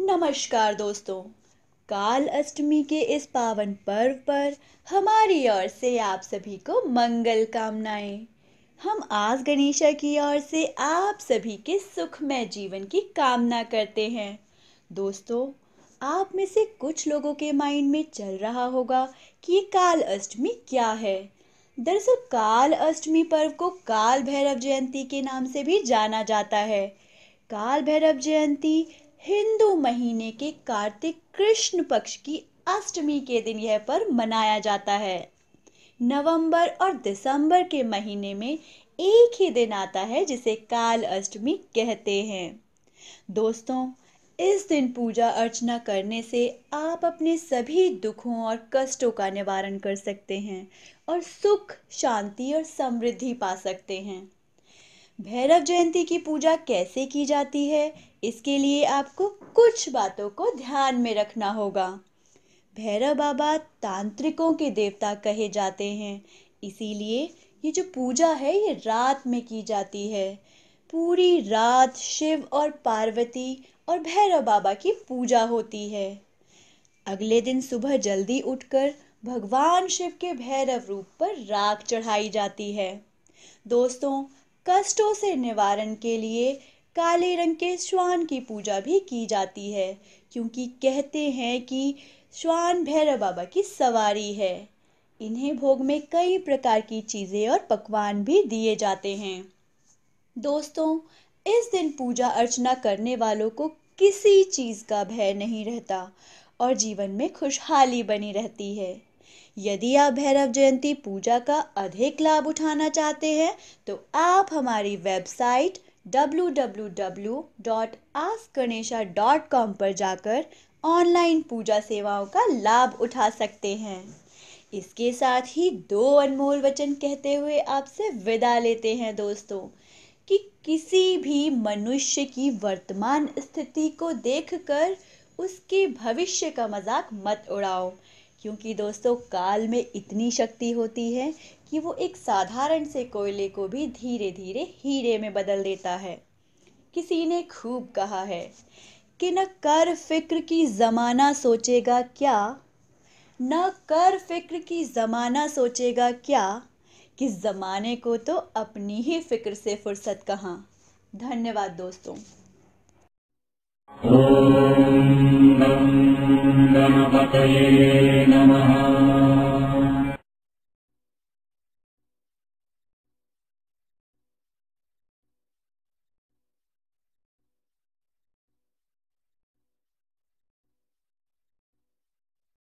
नमस्कार दोस्तों काल अष्टमी के इस पावन पर्व पर हमारी ओर से आप सभी को मंगल कामनाएं हम आज गणेशा की ओर से आप सभी के सुखमय जीवन की कामना करते हैं दोस्तों आप में से कुछ लोगों के माइंड में चल रहा होगा कि काल अष्टमी क्या है दरअसल काल अष्टमी पर्व को काल भैरव जयंती के नाम से भी जाना जाता है काल भैरव जयंती हिंदू महीने के कार्तिक कृष्ण पक्ष की अष्टमी के दिन यह पर्व मनाया जाता है नवंबर और दिसंबर के महीने में एक ही दिन आता है जिसे काल अष्टमी कहते हैं दोस्तों इस दिन पूजा अर्चना करने से आप अपने सभी दुखों और कष्टों का निवारण कर सकते हैं और सुख शांति और समृद्धि पा सकते हैं भैरव जयंती की पूजा कैसे की जाती है इसके लिए आपको कुछ बातों को ध्यान में रखना होगा भैरव बाबा तांत्रिकों के देवता कहे जाते हैं इसीलिए ये जो पूजा है ये रात में की जाती है पूरी रात शिव और पार्वती और भैरव बाबा की पूजा होती है अगले दिन सुबह जल्दी उठकर भगवान शिव के भैरव रूप पर राख चढ़ाई जाती है दोस्तों कष्टों से निवारण के लिए काले रंग के श्वान की पूजा भी की जाती है क्योंकि कहते हैं कि श्वान भैरव बाबा की सवारी है इन्हें भोग में कई प्रकार की चीज़ें और पकवान भी दिए जाते हैं दोस्तों इस दिन पूजा अर्चना करने वालों को किसी चीज़ का भय नहीं रहता और जीवन में खुशहाली बनी रहती है यदि आप भैरव जयंती पूजा का अधिक लाभ उठाना चाहते हैं तो आप हमारी वेबसाइट www.askganesha.com पर जाकर ऑनलाइन पूजा सेवाओं का लाभ उठा सकते हैं इसके साथ ही दो अनमोल वचन कहते हुए आपसे विदा लेते हैं दोस्तों कि किसी भी मनुष्य की वर्तमान स्थिति को देखकर उसके भविष्य का मजाक मत उड़ाओ क्योंकि दोस्तों काल में इतनी शक्ति होती है कि वो एक साधारण से कोयले को भी धीरे धीरे हीरे में बदल देता है किसी ने खूब कहा है कि न कर फिक्र की ज़माना सोचेगा क्या न कर फिक्र की ज़माना सोचेगा क्या कि ज़माने को तो अपनी ही फिक्र से फुर्सत कहाँ धन्यवाद दोस्तों नमः